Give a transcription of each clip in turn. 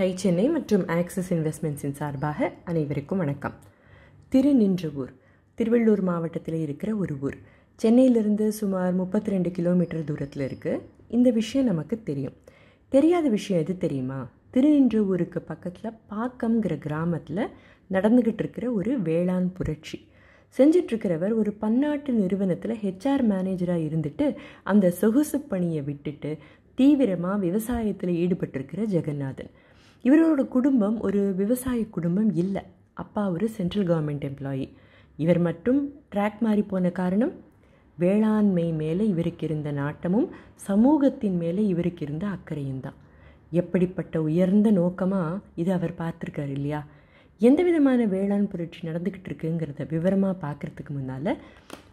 tie Chennai மற்றும் axis இன்வெஸ்ட்மெண்ட்ஸின் சார்பாக அனைவருக்கும் வணக்கம் திருநின்றவூர் திருவள்ளூர் மாவட்டத்தில் இருக்கிற ஒரு ஊர் சென்னையிலிருந்து சுமார் முப்பத்தி ரெண்டு கிலோமீட்டர் தூரத்தில் இருக்குது இந்த விஷயம் நமக்கு தெரியும் தெரியாத விஷயம் எது தெரியுமா திருநின்றவூருக்கு பக்கத்தில் பாக்கம்ங்கிற கிராமத்தில் நடந்துக்கிட்டு இருக்கிற ஒரு வேளாண் புரட்சி செஞ்சிட்ருக்கிறவர் ஒரு பன்னாட்டு நிறுவனத்தில் ஹெச்ஆர் மேனேஜராக இருந்துட்டு அந்த சொகுசு பணியை விட்டுட்டு தீவிரமாக விவசாயத்தில் ஈடுபட்டிருக்கிற ஜெகநாதன் இவரோட குடும்பம் ஒரு விவசாய குடும்பம் இல்லை அப்பா ஒரு சென்ட்ரல் கவர்மெண்ட் எம்ப்ளாயி இவர் மட்டும் ட்ராக் மாறி போன காரணம் வேளாண்மை மேலே இவருக்கு இருந்த நாட்டமும் சமூகத்தின் மேலே இவருக்கு இருந்த அக்கறையும் தான் எப்படிப்பட்ட உயர்ந்த நோக்கமாக இது அவர் பார்த்துருக்காரு இல்லையா எந்த விதமான வேளாண் புரட்சி நடந்துக்கிட்டு இருக்குங்கிறத விவரமாக பார்க்குறதுக்கு முன்னால்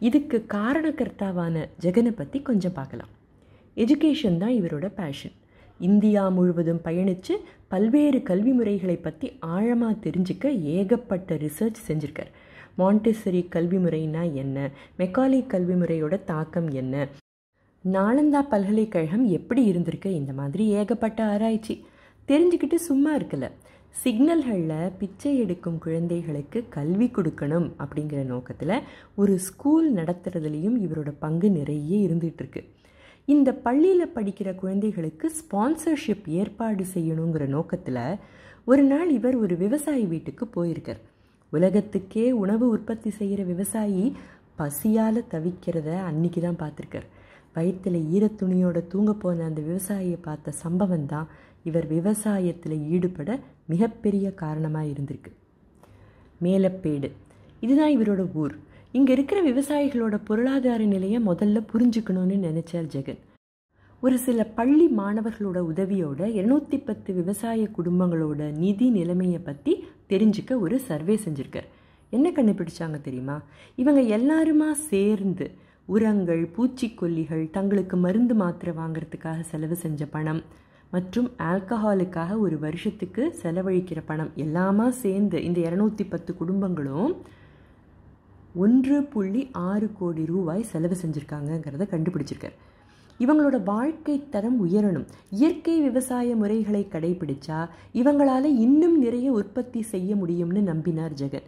இதுக்கு காரணக்கர்த்தாவான ஜெகனை பற்றி கொஞ்சம் பார்க்கலாம் எஜுகேஷன் தான் இவரோட பேஷன் இந்தியா முழுவதும் பயணித்து பல்வேறு கல்வி முறைகளை பற்றி ஆழமாக தெரிஞ்சுக்க ஏகப்பட்ட ரிசர்ச் செஞ்சுருக்கார் மாண்டிசரி கல்வி முறைனா என்ன மெக்காலி கல்வி முறையோட தாக்கம் என்ன நாளந்தா பல்கலைக்கழகம் எப்படி இருந்திருக்கு இந்த மாதிரி ஏகப்பட்ட ஆராய்ச்சி தெரிஞ்சுக்கிட்டு சும்மா இருக்கல சிக்னல்களில் பிச்சை எடுக்கும் குழந்தைகளுக்கு கல்வி கொடுக்கணும் அப்படிங்கிற நோக்கத்தில் ஒரு ஸ்கூல் நடத்துறதுலேயும் இவரோட பங்கு நிறைய இருந்துகிட்டு இருக்குது இந்த பள்ளியில் படிக்கிற குழந்தைகளுக்கு ஸ்பான்சர்ஷிப் ஏற்பாடு செய்யணுங்கிற நோக்கத்தில் ஒரு நாள் இவர் ஒரு விவசாயி வீட்டுக்கு போயிருக்கார் உலகத்துக்கே உணவு உற்பத்தி செய்கிற விவசாயி பசியால் தவிக்கிறத அன்னைக்கு தான் பார்த்துருக்கார் வயிற்றில் ஈரத்துணியோட தூங்க போன அந்த விவசாயியை பார்த்த சம்பவம் தான் இவர் விவசாயத்தில் ஈடுபட மிகப்பெரிய காரணமாக இருந்திருக்கு மேலப்பேடு இதுதான் இவரோட ஊர் இங்கே இருக்கிற விவசாயிகளோட பொருளாதார நிலையை முதல்ல புரிஞ்சுக்கணும்னு நினைச்சார் ஜெகன் ஒரு சில பள்ளி மாணவர்களோட உதவியோட இருநூத்தி பத்து விவசாய குடும்பங்களோட நிதி நிலைமையை பற்றி தெரிஞ்சுக்க ஒரு சர்வே செஞ்சுருக்கார் என்ன கண்டுபிடிச்சாங்க தெரியுமா இவங்க எல்லாருமா சேர்ந்து உரங்கள் பூச்சிக்கொல்லிகள் தங்களுக்கு மருந்து மாத்திரை வாங்கிறதுக்காக செலவு செஞ்ச பணம் மற்றும் ஆல்கஹாலுக்காக ஒரு வருஷத்துக்கு செலவழிக்கிற பணம் எல்லாமா சேர்ந்து இந்த இரநூத்தி பத்து குடும்பங்களும் ஒன்று புள்ளி ஆறு கோடி ரூபாய் செலவு செஞ்சுருக்காங்கங்கிறத கண்டுபிடிச்சிருக்கார் இவங்களோட வாழ்க்கை தரம் உயரணும் இயற்கை விவசாய முறைகளை கடைபிடிச்சா இவங்களால் இன்னும் நிறைய உற்பத்தி செய்ய முடியும்னு நம்பினார் ஜெகன்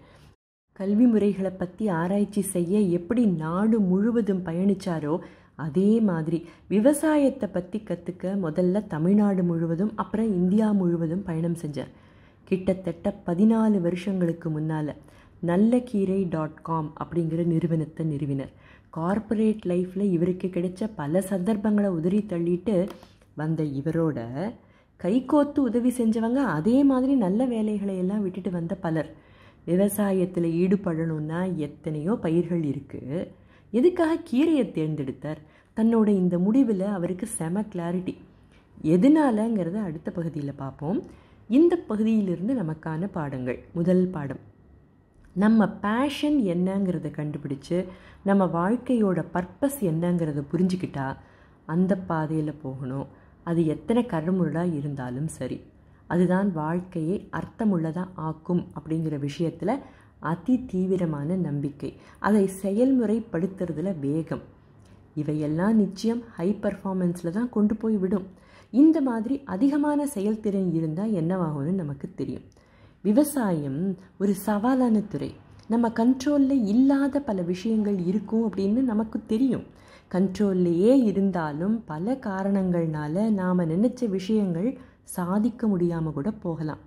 கல்வி முறைகளை பற்றி ஆராய்ச்சி செய்ய எப்படி நாடு முழுவதும் பயணித்தாரோ அதே மாதிரி விவசாயத்தை பற்றி கற்றுக்க முதல்ல தமிழ்நாடு முழுவதும் அப்புறம் இந்தியா முழுவதும் பயணம் செஞ்சார் கிட்டத்தட்ட பதினாலு வருஷங்களுக்கு முன்னால் நல்ல கீரை டாட் காம் அப்படிங்கிற நிறுவனத்தை நிறுவினர் கார்ப்பரேட் லைஃப்பில் இவருக்கு கிடைச்ச பல சந்தர்ப்பங்களை உதறி தள்ளிட்டு வந்த இவரோட கைகோத்து உதவி செஞ்சவங்க அதே மாதிரி நல்ல வேலைகளை எல்லாம் விட்டுட்டு வந்த பலர் விவசாயத்தில் ஈடுபடணும்னா எத்தனையோ பயிர்கள் இருக்குது எதுக்காக கீரையை தேர்ந்தெடுத்தார் தன்னோட இந்த முடிவில் அவருக்கு செம கிளாரிட்டி எதனாலங்கிறத அடுத்த பகுதியில் பார்ப்போம் இந்த பகுதியிலிருந்து நமக்கான பாடங்கள் முதல் பாடம் நம்ம பேஷன் என்னங்கிறத கண்டுபிடிச்சு நம்ம வாழ்க்கையோட பர்பஸ் என்னங்கிறத புரிஞ்சுக்கிட்டா அந்த பாதையில் போகணும் அது எத்தனை கடமுருடாக இருந்தாலும் சரி அதுதான் வாழ்க்கையை அர்த்தமுள்ளதாக ஆக்கும் அப்படிங்கிற விஷயத்தில் அதி தீவிரமான நம்பிக்கை அதை செயல்முறைப்படுத்துறதுல வேகம் இவையெல்லாம் நிச்சயம் ஹை பர்ஃபார்மன்ஸில் தான் கொண்டு போய் விடும் இந்த மாதிரி அதிகமான செயல்திறன் இருந்தால் என்னவாகும்னு நமக்கு தெரியும் விவசாயம் ஒரு சவாலான துறை நம்ம கண்ட்ரோலில் இல்லாத பல விஷயங்கள் இருக்கும் அப்படின்னு நமக்கு தெரியும் கண்ட்ரோல்லையே இருந்தாலும் பல காரணங்கள்னால நாம் நினச்ச விஷயங்கள் சாதிக்க முடியாமல் கூட போகலாம்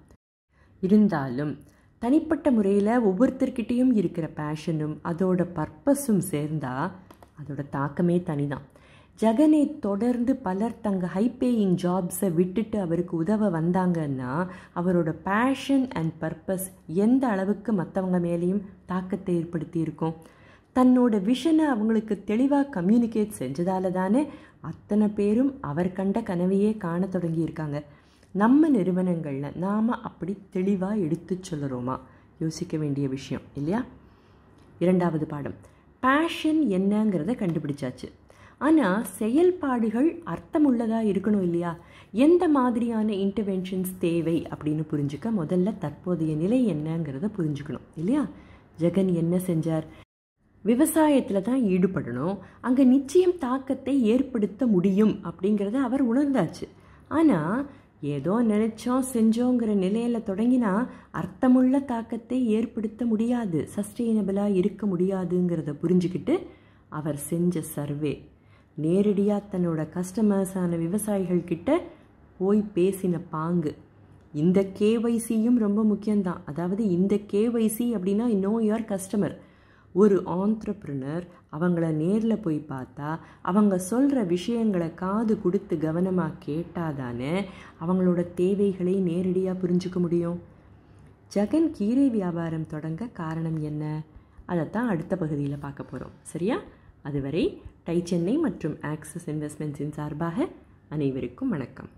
இருந்தாலும் தனிப்பட்ட முறையில் ஒவ்வொருத்தர்கிட்டேயும் இருக்கிற பேஷனும் அதோட பர்பஸும் சேர்ந்தால் அதோட தாக்கமே தனிதான் ஜெகனை தொடர்ந்து பலர் தங்க ஹைபேயிங் ஜாப்ஸை விட்டுட்டு அவருக்கு உதவ வந்தாங்கன்னா அவரோட பேஷன் அண்ட் பர்பஸ் எந்த அளவுக்கு மற்றவங்க மேலேயும் தாக்கத்தை ஏற்படுத்தியிருக்கும் தன்னோட விஷனை அவங்களுக்கு தெளிவாக கம்யூனிகேட் செஞ்சதால தானே அத்தனை பேரும் அவர் கண்ட கனவையே காண தொடங்கியிருக்காங்க நம்ம நிறுவனங்களில் நாம் அப்படி தெளிவாக எடுத்து சொல்லுறோமா யோசிக்க வேண்டிய விஷயம் இல்லையா இரண்டாவது பாடம் பேஷன் என்னங்கிறத கண்டுபிடிச்சாச்சு ஆனால் செயல்பாடுகள் அர்த்தமுள்ளதாக இருக்கணும் இல்லையா எந்த மாதிரியான இன்டர்வென்ஷன்ஸ் தேவை அப்படின்னு புரிஞ்சுக்க முதல்ல தற்போதைய நிலை என்னங்கிறத புரிஞ்சுக்கணும் இல்லையா ஜெகன் என்ன செஞ்சார் விவசாயத்தில் தான் ஈடுபடணும் அங்கே நிச்சயம் தாக்கத்தை ஏற்படுத்த முடியும் அப்படிங்கிறத அவர் உணர்ந்தாச்சு ஆனால் ஏதோ நினைச்சோம் செஞ்சோங்கிற நிலையில் தொடங்கினா அர்த்தமுள்ள தாக்கத்தை ஏற்படுத்த முடியாது சஸ்டெயினபிளாக இருக்க முடியாதுங்கிறத புரிஞ்சுக்கிட்டு அவர் செஞ்ச சர்வே நேரடியாக தன்னோட கஸ்டமர்ஸான விவசாயிகள் கிட்ட போய் பேசின பாங்கு இந்த கேவைசியும் ரொம்ப முக்கியம்தான் அதாவது இந்த கேவைசி அப்படின்னா நோ யுவர் கஸ்டமர் ஒரு ஆண்ட்ரப்ரினர் அவங்கள நேரில் போய் பார்த்தா அவங்க சொல்கிற விஷயங்களை காது கொடுத்து கவனமாக கேட்டால் தானே அவங்களோட தேவைகளை நேரடியாக புரிஞ்சுக்க முடியும் ஜெகன் கீரை வியாபாரம் தொடங்க காரணம் என்ன அதைத்தான் அடுத்த பகுதியில் பார்க்க போகிறோம் சரியா அதுவரை டை சென்னை மற்றும் ஆக்சிஸ் இன்வெஸ்ட்மெண்ட்ஸின் சார்பாக அனைவருக்கும் வணக்கம்